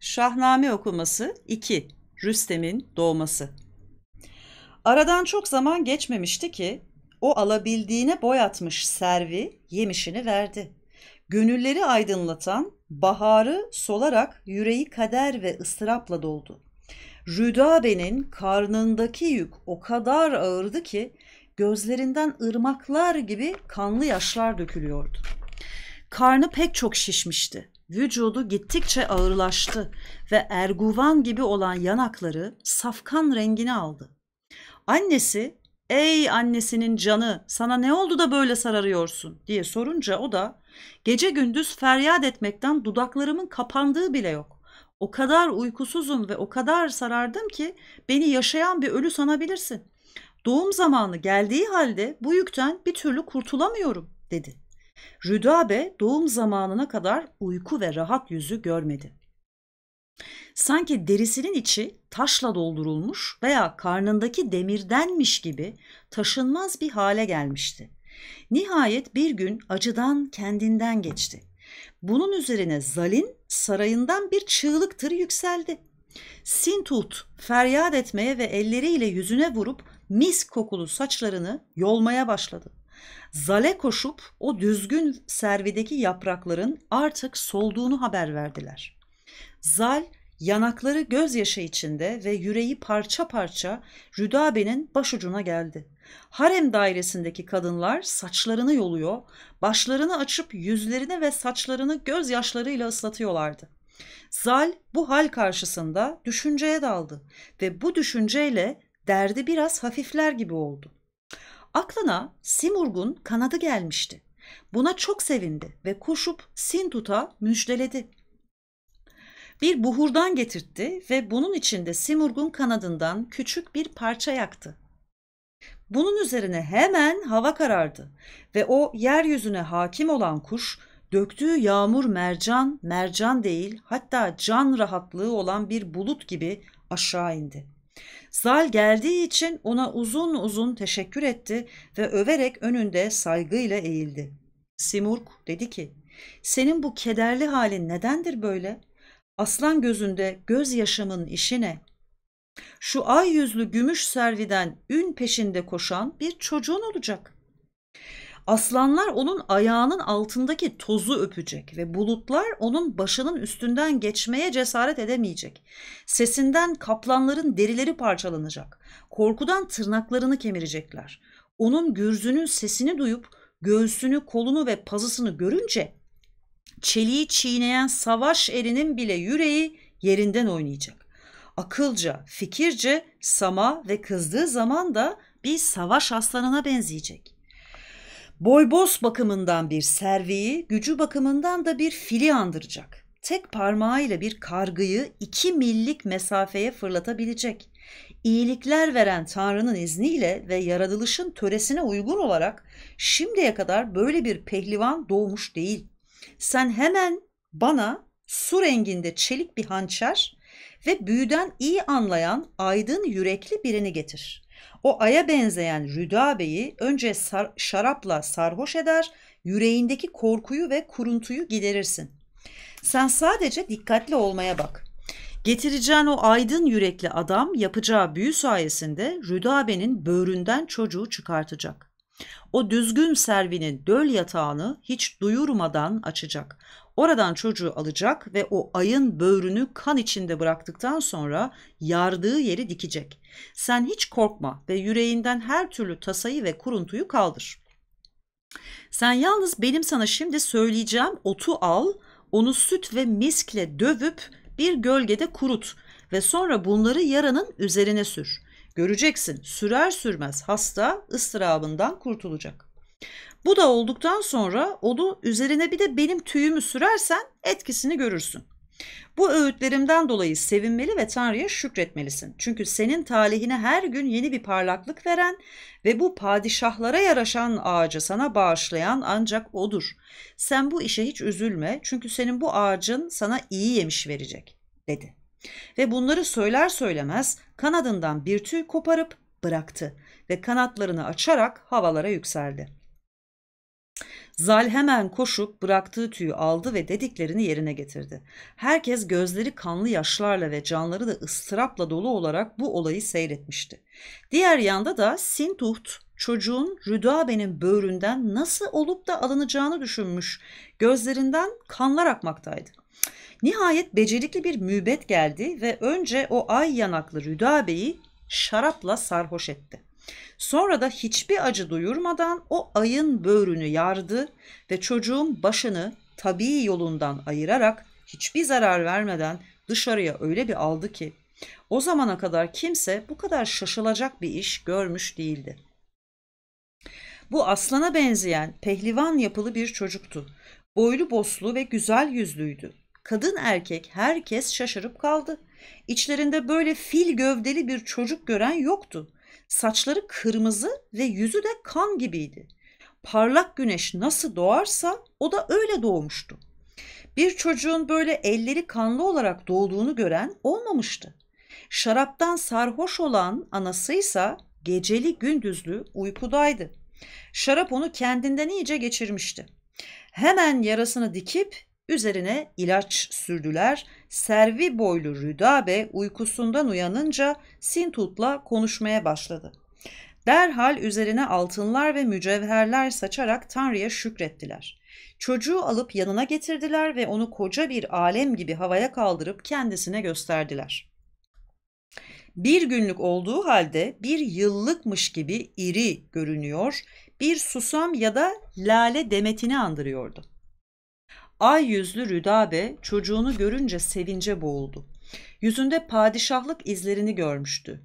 Şahname okuması 2. Rüstem'in doğması. Aradan çok zaman geçmemişti ki o alabildiğine boy atmış Servi yemişini verdi. Gönülleri aydınlatan baharı solarak yüreği kader ve ıstırapla doldu. Rüdabe'nin karnındaki yük o kadar ağırdı ki gözlerinden ırmaklar gibi kanlı yaşlar dökülüyordu. Karnı pek çok şişmişti. Vücudu gittikçe ağırlaştı ve erguvan gibi olan yanakları safkan rengini aldı. Annesi, ''Ey annesinin canı, sana ne oldu da böyle sararıyorsun?'' diye sorunca o da, ''Gece gündüz feryat etmekten dudaklarımın kapandığı bile yok. O kadar uykusuzum ve o kadar sarardım ki beni yaşayan bir ölü sanabilirsin. Doğum zamanı geldiği halde bu yükten bir türlü kurtulamıyorum.'' dedi. Rüdabe doğum zamanına kadar uyku ve rahat yüzü görmedi. Sanki derisinin içi taşla doldurulmuş veya karnındaki demirdenmiş gibi taşınmaz bir hale gelmişti. Nihayet bir gün acıdan kendinden geçti. Bunun üzerine Zalin sarayından bir çığlık tır yükseldi. Sintut feryat etmeye ve elleriyle yüzüne vurup mis kokulu saçlarını yolmaya başladı. Zale koşup o düzgün servideki yaprakların artık solduğunu haber verdiler. Zal yanakları gözyaşı içinde ve yüreği parça parça Rüdabe'nin başucuna geldi. Harem dairesindeki kadınlar saçlarını yoluyor, başlarını açıp yüzlerini ve saçlarını gözyaşlarıyla ıslatıyorlardı. Zal bu hal karşısında düşünceye daldı ve bu düşünceyle derdi biraz hafifler gibi oldu. Aklına Simurg'un kanadı gelmişti. Buna çok sevindi ve koşup Sintut'a müjdeledi. Bir buhurdan getirtti ve bunun içinde Simurg'un kanadından küçük bir parça yaktı. Bunun üzerine hemen hava karardı ve o yeryüzüne hakim olan kuş döktüğü yağmur mercan, mercan değil hatta can rahatlığı olan bir bulut gibi aşağı indi.'' Zal geldiği için ona uzun uzun teşekkür etti ve överek önünde saygıyla eğildi. Simurg dedi ki, senin bu kederli halin nedendir böyle? Aslan gözünde gözyaşımın işi ne? Şu ay yüzlü gümüş serviden ün peşinde koşan bir çocuğun olacak. Aslanlar onun ayağının altındaki tozu öpecek ve bulutlar onun başının üstünden geçmeye cesaret edemeyecek. Sesinden kaplanların derileri parçalanacak. Korkudan tırnaklarını kemirecekler. Onun gürzünün sesini duyup göğsünü, kolunu ve pazısını görünce çeliği çiğneyen savaş erinin bile yüreği yerinden oynayacak. Akılca, fikirce sama ve kızdığı zaman da bir savaş aslanına benzeyecek.'' Boybos bakımından bir serviyi, gücü bakımından da bir fili andıracak. Tek parmağıyla bir kargıyı iki millik mesafeye fırlatabilecek. İyilikler veren Tanrı'nın izniyle ve yaratılışın töresine uygun olarak şimdiye kadar böyle bir pehlivan doğmuş değil. Sen hemen bana su renginde çelik bir hançer ve büyüden iyi anlayan aydın yürekli birini getir. O aya benzeyen Rüda Bey'i önce sar- şarapla sarhoş eder, yüreğindeki korkuyu ve kuruntuyu giderirsin. Sen sadece dikkatli olmaya bak. Getireceğin o aydın yürekli adam yapacağı büyü sayesinde Rüda Bey'in böğründen çocuğu çıkartacak. O düzgün servini döl yatağını hiç duyurmadan açacak. Oradan çocuğu alacak ve o ayın böğrünü kan içinde bıraktıktan sonra yardığı yeri dikecek. Sen hiç korkma ve yüreğinden her türlü tasayı ve kuruntuyu kaldır. Sen yalnız benim sana şimdi söyleyeceğim otu al, onu süt ve miskle dövüp bir gölgede kurut ve sonra bunları yaranın üzerine sür.'' Göreceksin sürer sürmez hasta ıstırabından kurtulacak. Bu da olduktan sonra onu üzerine bir de benim tüyümü sürersen etkisini görürsün. Bu öğütlerimden dolayı sevinmeli ve Tanrı'ya şükretmelisin. Çünkü senin talihine her gün yeni bir parlaklık veren ve bu padişahlara yaraşan ağacı sana bağışlayan ancak odur. Sen bu işe hiç üzülme çünkü senin bu ağacın sana iyi yemiş verecek dedi. Ve bunları söyler söylemez kanadından bir tüy koparıp bıraktı ve kanatlarını açarak havalara yükseldi. Zal hemen koşup bıraktığı tüyü aldı ve dediklerini yerine getirdi. Herkes gözleri kanlı yaşlarla ve canları da ıstırapla dolu olarak bu olayı seyretmişti. Diğer yanda da Sintuht çocuğun Rüdabe'nin böğründen nasıl olup da alınacağını düşünmüş, gözlerinden kanlar akmaktaydı. Nihayet becerikli bir mübet geldi ve önce o ay yanaklı Rüda Bey'i şarapla sarhoş etti. Sonra da hiçbir acı duyurmadan o ayın böğrünü yardı ve çocuğun başını tabii yolundan ayırarak hiçbir zarar vermeden dışarıya öyle bir aldı ki o zamana kadar kimse bu kadar şaşılacak bir iş görmüş değildi. Bu aslana benzeyen pehlivan yapılı bir çocuktu. Boylu boslu ve güzel yüzlüydü. Kadın erkek herkes şaşırıp kaldı. İçlerinde böyle fil gövdeli bir çocuk gören yoktu. Saçları kırmızı ve yüzü de kan gibiydi. Parlak güneş nasıl doğarsa o da öyle doğmuştu. Bir çocuğun böyle elleri kanlı olarak doğduğunu gören olmamıştı. Şaraptan sarhoş olan anasıysa geceli gündüzlü uykudaydı. Şarap onu kendinden iyice geçirmişti. Hemen yarasını dikip Üzerine ilaç sürdüler. Servi boylu Rüdabe uykusundan uyanınca Sintut'la konuşmaya başladı. Derhal üzerine altınlar ve mücevherler saçarak Tanrı'ya şükrettiler. Çocuğu alıp yanına getirdiler ve onu koca bir alem gibi havaya kaldırıp kendisine gösterdiler. Bir günlük olduğu halde bir yıllıkmış gibi iri görünüyor, bir susam ya da lale demetini andırıyordu. Ay yüzlü Rüdabe çocuğunu görünce sevince boğuldu. Yüzünde padişahlık izlerini görmüştü.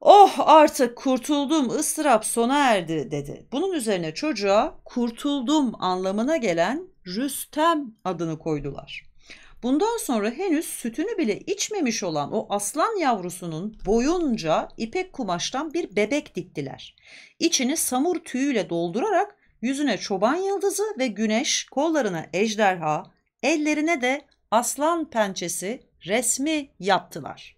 Oh artık kurtuldum ıstırap sona erdi dedi. Bunun üzerine çocuğa kurtuldum anlamına gelen Rüstem adını koydular. Bundan sonra henüz sütünü bile içmemiş olan o aslan yavrusunun boyunca ipek kumaştan bir bebek diktiler. İçini samur tüyüyle doldurarak Yüzüne çoban yıldızı ve güneş, kollarına ejderha, ellerine de aslan pençesi resmi yaptılar.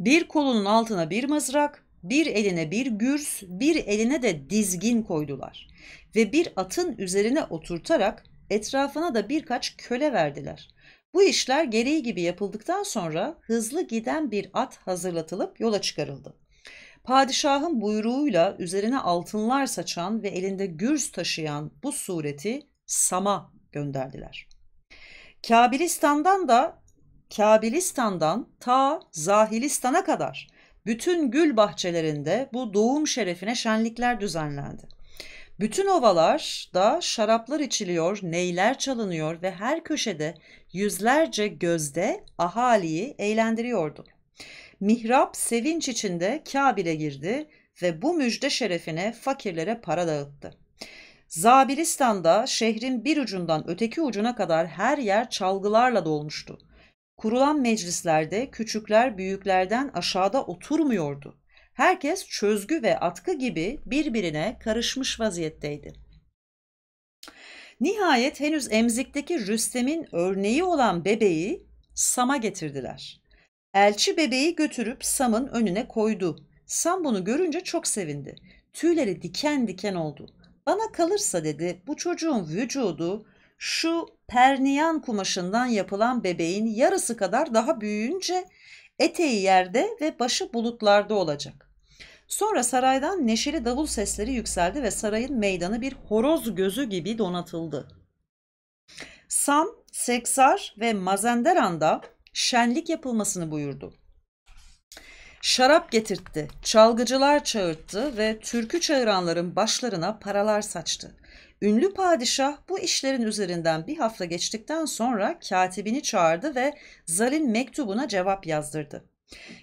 Bir kolunun altına bir mızrak, bir eline bir gürs, bir eline de dizgin koydular ve bir atın üzerine oturtarak etrafına da birkaç köle verdiler. Bu işler gereği gibi yapıldıktan sonra hızlı giden bir at hazırlatılıp yola çıkarıldı. Padişahın buyruğuyla üzerine altınlar saçan ve elinde gürz taşıyan bu sureti Sam'a gönderdiler. Kabilistan'dan da Kabilistan'dan ta Zahilistan'a kadar bütün gül bahçelerinde bu doğum şerefine şenlikler düzenlendi. Bütün ovalar da şaraplar içiliyor, neyler çalınıyor ve her köşede yüzlerce gözde ahaliyi eğlendiriyordu. Mihrap sevinç içinde Kabil'e girdi ve bu müjde şerefine fakirlere para dağıttı. Zabilistan'da şehrin bir ucundan öteki ucuna kadar her yer çalgılarla dolmuştu. Kurulan meclislerde küçükler büyüklerden aşağıda oturmuyordu. Herkes çözgü ve atkı gibi birbirine karışmış vaziyetteydi. Nihayet henüz emzikteki Rüstem'in örneği olan bebeği Sam'a getirdiler. Elçi bebeği götürüp Sam'ın önüne koydu. Sam bunu görünce çok sevindi. Tüyleri diken diken oldu. Bana kalırsa dedi bu çocuğun vücudu şu perniyan kumaşından yapılan bebeğin yarısı kadar daha büyüyünce eteği yerde ve başı bulutlarda olacak. Sonra saraydan neşeli davul sesleri yükseldi ve sarayın meydanı bir horoz gözü gibi donatıldı. Sam, Seksar ve Mazenderan'da şenlik yapılmasını buyurdu. Şarap getirtti, çalgıcılar çağırttı ve türkü çağıranların başlarına paralar saçtı. Ünlü padişah bu işlerin üzerinden bir hafta geçtikten sonra katibini çağırdı ve zalin mektubuna cevap yazdırdı.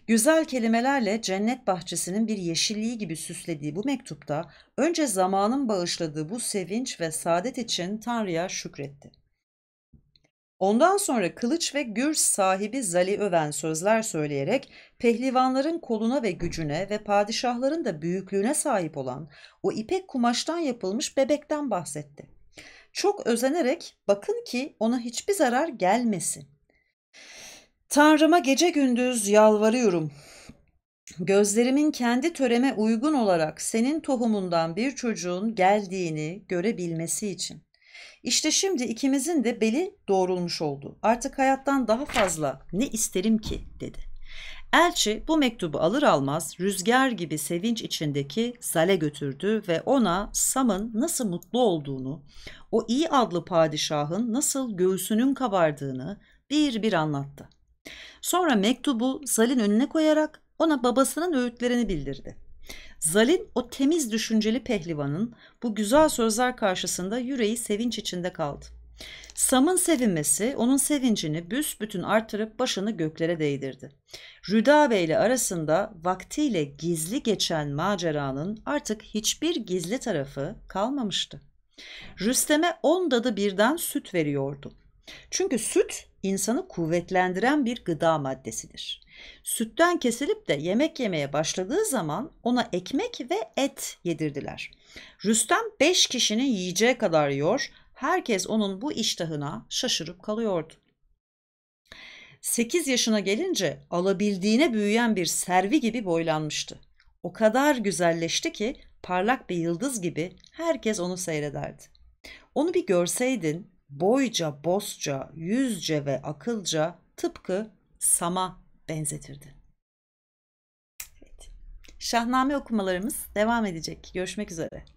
Güzel kelimelerle cennet bahçesinin bir yeşilliği gibi süslediği bu mektupta önce zamanın bağışladığı bu sevinç ve saadet için Tanrı'ya şükretti. Ondan sonra kılıç ve gür sahibi Zali öven sözler söyleyerek pehlivanların koluna ve gücüne ve padişahların da büyüklüğüne sahip olan o ipek kumaştan yapılmış bebekten bahsetti. Çok özenerek bakın ki ona hiçbir zarar gelmesin. Tanrıma gece gündüz yalvarıyorum. Gözlerimin kendi töreme uygun olarak senin tohumundan bir çocuğun geldiğini görebilmesi için. İşte şimdi ikimizin de beli doğrulmuş oldu. Artık hayattan daha fazla ne isterim ki dedi. Elçi bu mektubu alır almaz rüzgar gibi sevinç içindeki Zale götürdü ve ona Sam'ın nasıl mutlu olduğunu, o iyi adlı padişahın nasıl göğsünün kabardığını bir bir anlattı. Sonra mektubu Sal'in önüne koyarak ona babasının öğütlerini bildirdi. Zalin o temiz düşünceli pehlivanın bu güzel sözler karşısında yüreği sevinç içinde kaldı. Sam'ın sevinmesi onun sevincini büsbütün artırıp başını göklere değdirdi. Rüda Bey ile arasında vaktiyle gizli geçen maceranın artık hiçbir gizli tarafı kalmamıştı. Rüstem'e on dadı birden süt veriyordu. Çünkü süt insanı kuvvetlendiren bir gıda maddesidir. Sütten kesilip de yemek yemeye başladığı zaman ona ekmek ve et yedirdiler. Rüstem beş kişinin yiyeceği kadar yiyor, herkes onun bu iştahına şaşırıp kalıyordu. 8 yaşına gelince alabildiğine büyüyen bir servi gibi boylanmıştı. O kadar güzelleşti ki parlak bir yıldız gibi herkes onu seyrederdi. Onu bir görseydin boyca, bozca, yüzce ve akılca tıpkı Sam'a benzetirdi. Evet. Şahname okumalarımız devam edecek. Görüşmek üzere.